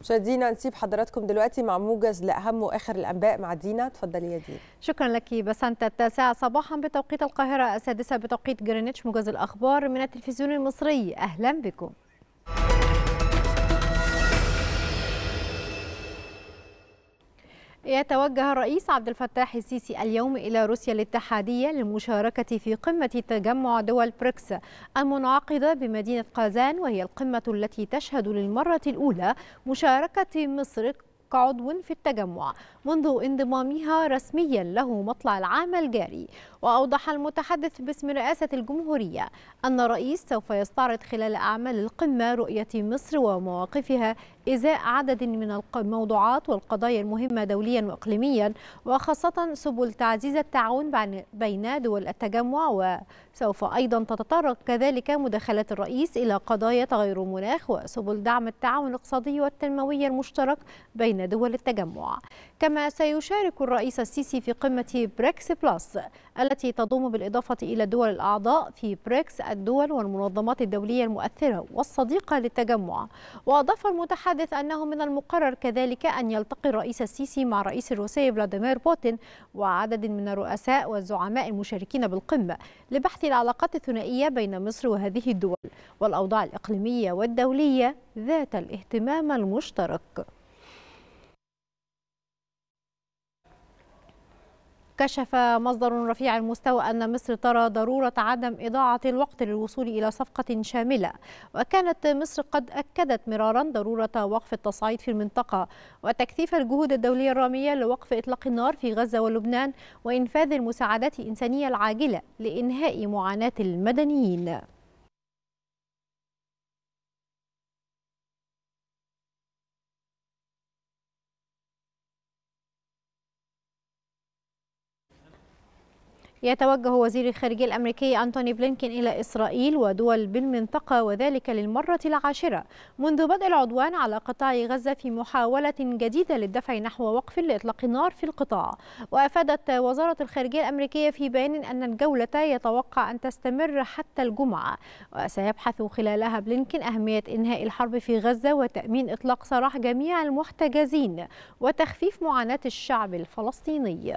مشاهدينا نسيب حضراتكم دلوقتي مع موجز لاهم واخر الانباء مع دينا اتفضلي يا دينا شكرا لك بسنت التاسعه صباحا بتوقيت القاهره السادسه بتوقيت جرينتش موجز الاخبار من التلفزيون المصري اهلا بكم يتوجه الرئيس عبد الفتاح السيسي اليوم إلى روسيا الاتحادية للمشاركة في قمة تجمع دول بريكس المنعقدة بمدينة قازان وهي القمة التي تشهد للمرة الأولى مشاركة مصر كعضو في التجمع منذ انضمامها رسميا له مطلع العام الجاري وأوضح المتحدث باسم رئاسة الجمهورية أن الرئيس سوف يستعرض خلال أعمال القمة رؤية مصر ومواقفها إزاء عدد من الموضوعات والقضايا المهمة دوليا وإقليميا وخاصة سبل تعزيز التعاون بين دول التجمع وسوف أيضا تتطرق كذلك مداخلات الرئيس إلى قضايا تغير المناخ وسبل دعم التعاون الاقتصادي والتنموي المشترك بين بين دول التجمع كما سيشارك الرئيس السيسي في قمة بريكس بلس التي تضم بالإضافة إلى الدول الأعضاء في بريكس الدول والمنظمات الدولية المؤثرة والصديقة للتجمع وأضاف المتحدث أنه من المقرر كذلك أن يلتقي الرئيس السيسي مع الرئيس الروسي فلاديمير بوتين وعدد من الرؤساء والزعماء المشاركين بالقمة لبحث العلاقات الثنائية بين مصر وهذه الدول والأوضاع الإقليمية والدولية ذات الاهتمام المشترك كشف مصدر رفيع المستوى أن مصر ترى ضرورة عدم إضاعة الوقت للوصول إلى صفقة شاملة وكانت مصر قد أكدت مرارا ضرورة وقف التصعيد في المنطقة وتكثيف الجهود الدولية الرامية لوقف إطلاق النار في غزة ولبنان وإنفاذ المساعدات الإنسانية العاجلة لإنهاء معاناة المدنيين يتوجه وزير الخارجية الأمريكي أنتوني بلينكين إلى إسرائيل ودول بالمنطقة وذلك للمرة العاشرة منذ بدء العدوان على قطاع غزة في محاولة جديدة للدفع نحو وقف لإطلاق النار في القطاع وأفادت وزارة الخارجية الأمريكية في بيان أن الجولة يتوقع أن تستمر حتى الجمعة وسيبحث خلالها بلينكين أهمية إنهاء الحرب في غزة وتأمين إطلاق سراح جميع المحتجزين وتخفيف معاناة الشعب الفلسطيني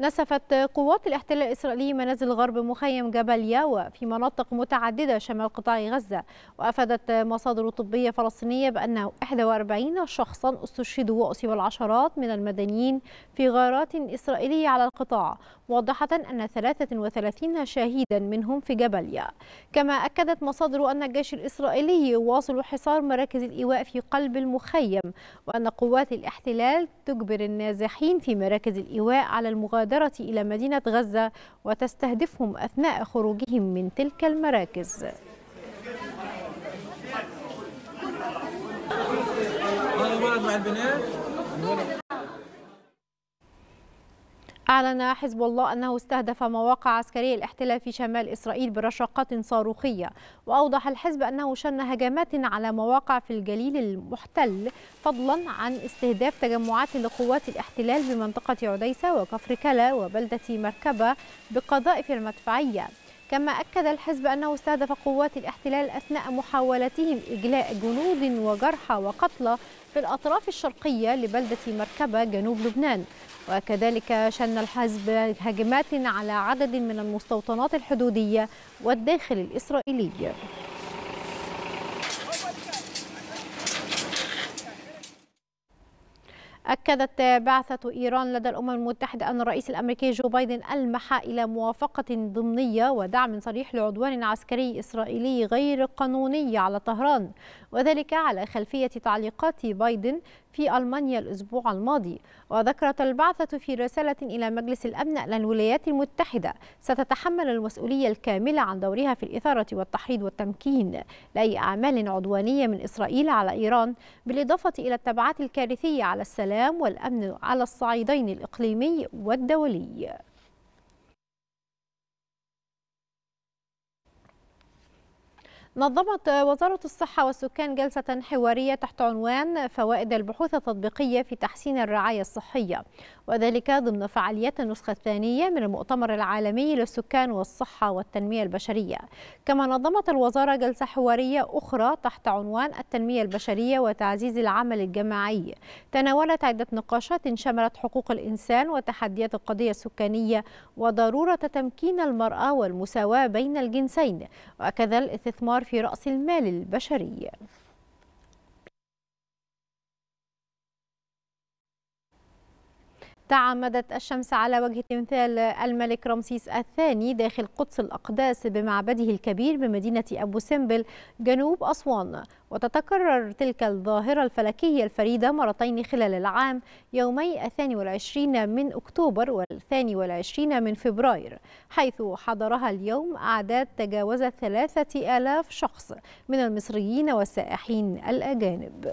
نسفت قوات الاحتلال الإسرائيلي منازل غرب مخيم جبل ياوا في مناطق متعددة شمال قطاع غزة وأفادت مصادر طبية فلسطينية بأنه 41 شخصا استشهدوا وأصيب العشرات من المدنيين في غارات إسرائيلية على القطاع واضحة أن 33 شهيدا منهم في جبل ياوا كما أكدت مصادر أن الجيش الإسرائيلي واصل حصار مراكز الإيواء في قلب المخيم وأن قوات الاحتلال تجبر النازحين في مراكز الإيواء على المغادرة المغادرة إلى مدينة غزة وتستهدفهم أثناء خروجهم من تلك المراكز مع البنات أعلن حزب الله أنه استهدف مواقع عسكرية الاحتلال في شمال إسرائيل برشاقات صاروخية وأوضح الحزب أنه شن هجمات على مواقع في الجليل المحتل فضلا عن استهداف تجمعات لقوات الاحتلال بمنطقة عديسة وكفر كلا وبلدة مركبة بقذائف المدفعية كما أكد الحزب أنه استهدف قوات الاحتلال أثناء محاولتهم إجلاء جنود وجرحى وقتلى في الأطراف الشرقية لبلدة مركبة جنوب لبنان وكذلك شن الحزب هجمات على عدد من المستوطنات الحدودية والداخل الإسرائيلي أكدت بعثة إيران لدى الأمم المتحدة أن الرئيس الأمريكي جو بايدن ألمح إلى موافقة ضمنية ودعم صريح لعدوان عسكري إسرائيلي غير قانوني على طهران وذلك على خلفية تعليقات بايدن في ألمانيا الأسبوع الماضي وذكرت البعثة في رسالة إلى مجلس الأمن أن الولايات المتحدة ستتحمل المسؤولية الكاملة عن دورها في الإثارة والتحريض والتمكين لأي أعمال عدوانية من إسرائيل على إيران بالإضافة إلى التبعات الكارثية على السلام والأمن على الصعيدين الإقليمي والدولي نظمت وزارة الصحة والسكان جلسة حوارية تحت عنوان فوائد البحوث التطبيقية في تحسين الرعاية الصحية وذلك ضمن فعاليات النسخة الثانية من المؤتمر العالمي للسكان والصحة والتنمية البشرية كما نظمت الوزارة جلسة حوارية أخرى تحت عنوان التنمية البشرية وتعزيز العمل الجماعي تناولت عدة نقاشات شملت حقوق الإنسان وتحديات القضية السكانية وضرورة تمكين المرأة والمساواة بين الجنسين وكذا الاستثمار في رأس المال البشري تعمدت الشمس على وجه تمثال الملك رمسيس الثاني داخل قدس الأقداس بمعبده الكبير بمدينة أبو سمبل جنوب أسوان وتتكرر تلك الظاهرة الفلكية الفريدة مرتين خلال العام يومي الثاني والعشرين من أكتوبر والثاني والعشرين من فبراير حيث حضرها اليوم أعداد تجاوزت ثلاثة آلاف شخص من المصريين والسائحين الأجانب